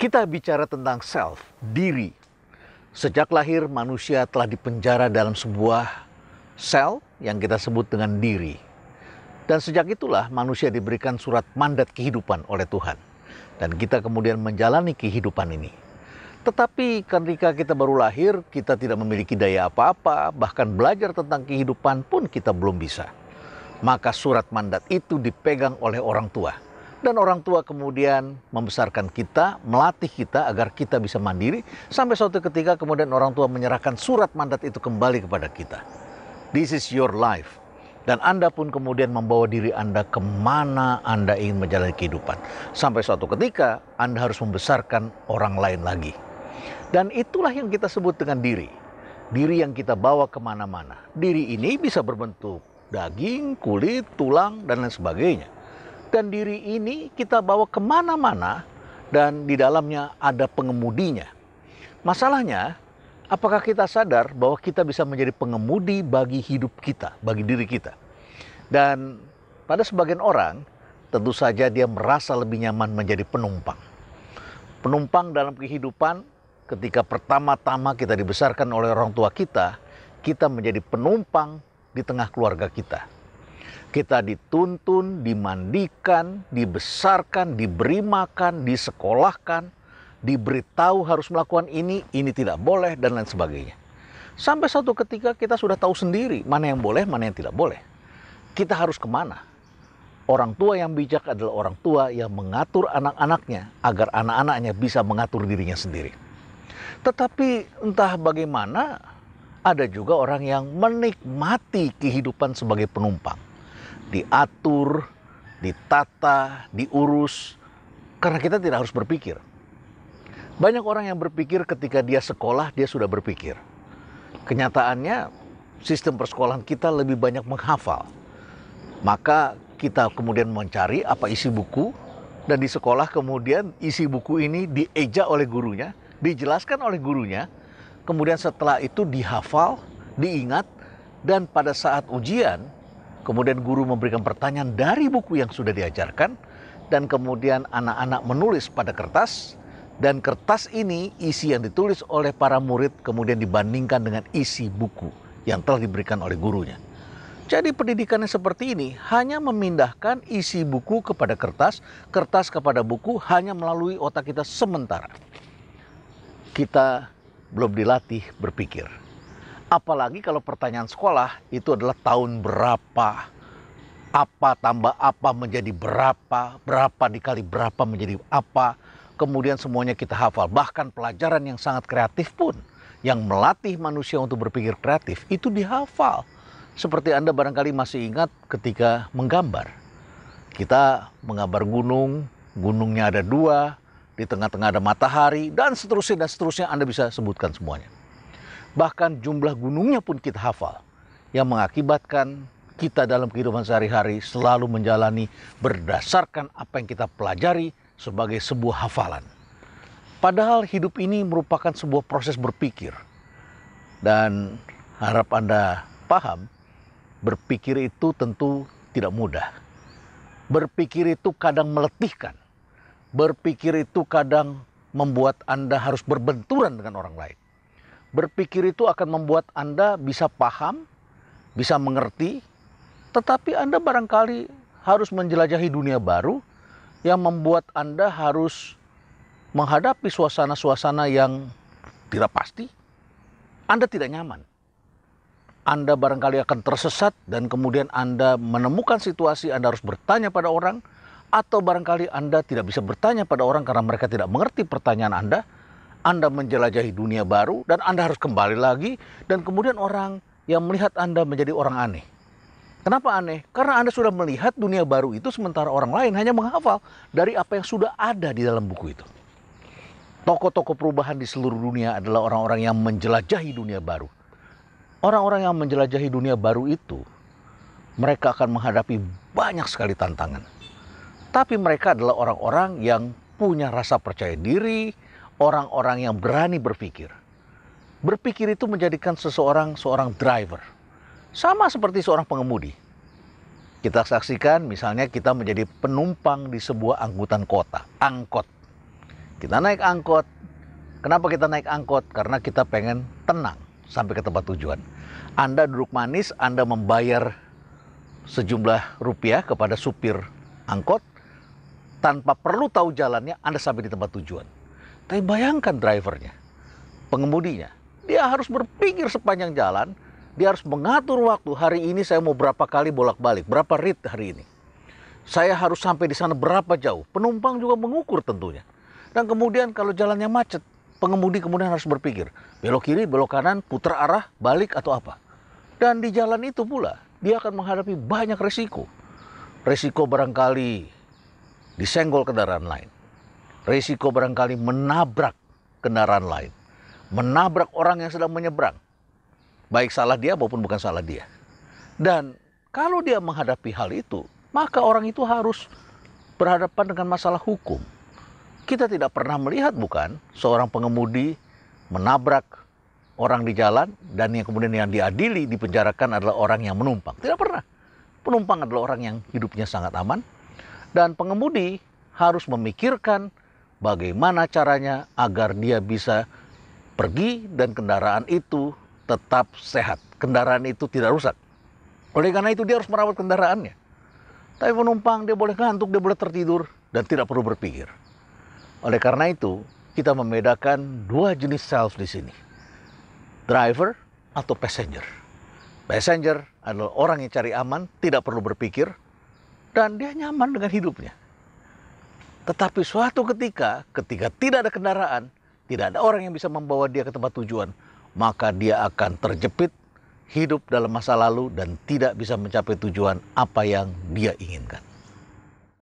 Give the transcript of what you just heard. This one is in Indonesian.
Kita bicara tentang self, diri. Sejak lahir manusia telah dipenjara dalam sebuah sel yang kita sebut dengan diri. Dan sejak itulah manusia diberikan surat mandat kehidupan oleh Tuhan. Dan kita kemudian menjalani kehidupan ini. Tetapi ketika kita baru lahir, kita tidak memiliki daya apa-apa, bahkan belajar tentang kehidupan pun kita belum bisa. Maka surat mandat itu dipegang oleh orang tua dan orang tua kemudian membesarkan kita, melatih kita agar kita bisa mandiri sampai suatu ketika kemudian orang tua menyerahkan surat mandat itu kembali kepada kita. This is your life. Dan Anda pun kemudian membawa diri Anda kemana Anda ingin menjalani kehidupan. Sampai suatu ketika Anda harus membesarkan orang lain lagi. Dan itulah yang kita sebut dengan diri. Diri yang kita bawa kemana-mana. Diri ini bisa berbentuk daging, kulit, tulang, dan lain sebagainya dan diri ini kita bawa kemana-mana dan di dalamnya ada pengemudinya. Masalahnya, apakah kita sadar bahwa kita bisa menjadi pengemudi bagi hidup kita, bagi diri kita? Dan pada sebagian orang, tentu saja dia merasa lebih nyaman menjadi penumpang. Penumpang dalam kehidupan, ketika pertama-tama kita dibesarkan oleh orang tua kita, kita menjadi penumpang di tengah keluarga kita kita dituntun, dimandikan, dibesarkan, diberi makan, disekolahkan, diberitahu harus melakukan ini, ini tidak boleh, dan lain sebagainya. Sampai satu ketika kita sudah tahu sendiri mana yang boleh, mana yang tidak boleh. Kita harus kemana? Orang tua yang bijak adalah orang tua yang mengatur anak-anaknya agar anak-anaknya bisa mengatur dirinya sendiri. Tetapi entah bagaimana, ada juga orang yang menikmati kehidupan sebagai penumpang diatur, ditata, diurus, karena kita tidak harus berpikir. Banyak orang yang berpikir ketika dia sekolah, dia sudah berpikir. Kenyataannya, sistem persekolahan kita lebih banyak menghafal. Maka kita kemudian mencari apa isi buku, dan di sekolah kemudian isi buku ini dieja oleh gurunya, dijelaskan oleh gurunya, kemudian setelah itu dihafal, diingat, dan pada saat ujian kemudian guru memberikan pertanyaan dari buku yang sudah diajarkan, dan kemudian anak-anak menulis pada kertas, dan kertas ini isi yang ditulis oleh para murid kemudian dibandingkan dengan isi buku yang telah diberikan oleh gurunya. Jadi pendidikannya seperti ini hanya memindahkan isi buku kepada kertas, kertas kepada buku hanya melalui otak kita sementara. Kita belum dilatih berpikir. Apalagi kalau pertanyaan sekolah itu adalah tahun berapa. Apa tambah apa menjadi berapa, berapa dikali berapa menjadi apa. Kemudian semuanya kita hafal. Bahkan pelajaran yang sangat kreatif pun yang melatih manusia untuk berpikir kreatif itu dihafal. Seperti Anda barangkali masih ingat ketika menggambar. Kita menggambar gunung, gunungnya ada dua, di tengah-tengah ada matahari, dan seterusnya, dan seterusnya Anda bisa sebutkan semuanya bahkan jumlah gunungnya pun kita hafal, yang mengakibatkan kita dalam kehidupan sehari-hari selalu menjalani berdasarkan apa yang kita pelajari sebagai sebuah hafalan. Padahal hidup ini merupakan sebuah proses berpikir. Dan harap Anda paham, berpikir itu tentu tidak mudah. Berpikir itu kadang meletihkan. Berpikir itu kadang membuat Anda harus berbenturan dengan orang lain. Berpikir itu akan membuat Anda bisa paham, bisa mengerti, tetapi Anda barangkali harus menjelajahi dunia baru yang membuat Anda harus menghadapi suasana-suasana yang tidak pasti. Anda tidak nyaman. Anda barangkali akan tersesat dan kemudian Anda menemukan situasi Anda harus bertanya pada orang atau barangkali Anda tidak bisa bertanya pada orang karena mereka tidak mengerti pertanyaan Anda anda menjelajahi dunia baru dan Anda harus kembali lagi dan kemudian orang yang melihat Anda menjadi orang aneh. Kenapa aneh? Karena Anda sudah melihat dunia baru itu sementara orang lain hanya menghafal dari apa yang sudah ada di dalam buku itu. Toko-toko perubahan di seluruh dunia adalah orang-orang yang menjelajahi dunia baru. Orang-orang yang menjelajahi dunia baru itu mereka akan menghadapi banyak sekali tantangan. Tapi mereka adalah orang-orang yang punya rasa percaya diri, orang-orang yang berani berpikir. Berpikir itu menjadikan seseorang seorang driver. Sama seperti seorang pengemudi. Kita saksikan misalnya kita menjadi penumpang di sebuah angkutan kota, angkot. Kita naik angkot. Kenapa kita naik angkot? Karena kita pengen tenang sampai ke tempat tujuan. Anda duduk manis, Anda membayar sejumlah rupiah kepada supir angkot tanpa perlu tahu jalannya Anda sampai di tempat tujuan. Tapi bayangkan drivernya, pengemudinya. Dia harus berpikir sepanjang jalan, dia harus mengatur waktu. Hari ini saya mau berapa kali bolak-balik, berapa rit hari ini. Saya harus sampai di sana berapa jauh. Penumpang juga mengukur tentunya. Dan kemudian kalau jalannya macet, pengemudi kemudian harus berpikir, belok kiri, belok kanan, putar arah, balik atau apa. Dan di jalan itu pula, dia akan menghadapi banyak resiko. Resiko barangkali disenggol kendaraan lain. Risiko barangkali menabrak kendaraan lain. Menabrak orang yang sedang menyeberang. Baik salah dia maupun bukan salah dia. Dan kalau dia menghadapi hal itu, maka orang itu harus berhadapan dengan masalah hukum. Kita tidak pernah melihat bukan seorang pengemudi menabrak orang di jalan dan yang kemudian yang diadili dipenjarakan adalah orang yang menumpang. Tidak pernah. Penumpang adalah orang yang hidupnya sangat aman dan pengemudi harus memikirkan bagaimana caranya agar dia bisa pergi dan kendaraan itu tetap sehat. Kendaraan itu tidak rusak. Oleh karena itu dia harus merawat kendaraannya. Tapi penumpang dia boleh ngantuk, dia boleh tertidur dan tidak perlu berpikir. Oleh karena itu kita membedakan dua jenis self di sini. Driver atau passenger. Passenger adalah orang yang cari aman, tidak perlu berpikir, dan dia nyaman dengan hidupnya. Tetapi suatu ketika, ketika tidak ada kendaraan, tidak ada orang yang bisa membawa dia ke tempat tujuan, maka dia akan terjepit hidup dalam masa lalu dan tidak bisa mencapai tujuan apa yang dia inginkan.